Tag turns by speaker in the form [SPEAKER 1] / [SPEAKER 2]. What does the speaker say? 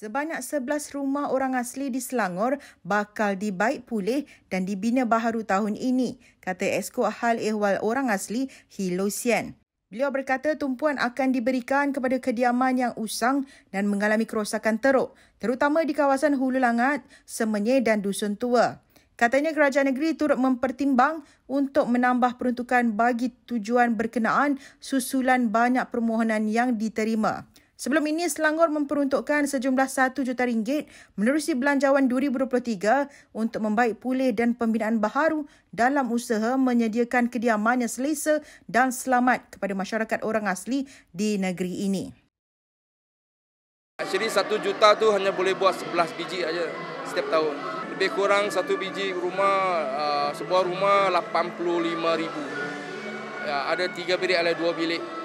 [SPEAKER 1] Sebanyak 11 rumah orang asli di Selangor bakal dibaik pulih dan dibina baharu tahun ini, kata Esko Hal Ehwal Orang Asli Hilo Sien. Beliau berkata tumpuan akan diberikan kepada kediaman yang usang dan mengalami kerosakan teruk, terutama di kawasan Hulu Langat, Semenye dan Dusun Tua. Katanya kerajaan negeri turut mempertimbang untuk menambah peruntukan bagi tujuan berkenaan susulan banyak permohonan yang diterima. Sebelum ini, Selangor memperuntukkan sejumlah RM1 juta ringgit menerusi belanjawan 2023 untuk membaik pulih dan pembinaan baharu dalam usaha menyediakan kediaman yang selesa dan selamat kepada masyarakat orang asli di negeri ini.
[SPEAKER 2] Jadi satu juta tu hanya boleh buat sebelas biji aja setiap tahun. Lebih kurang satu biji rumah, ah, sebuah rumah 85 ribu. Ya, ada tiga bilik ada dua bilik.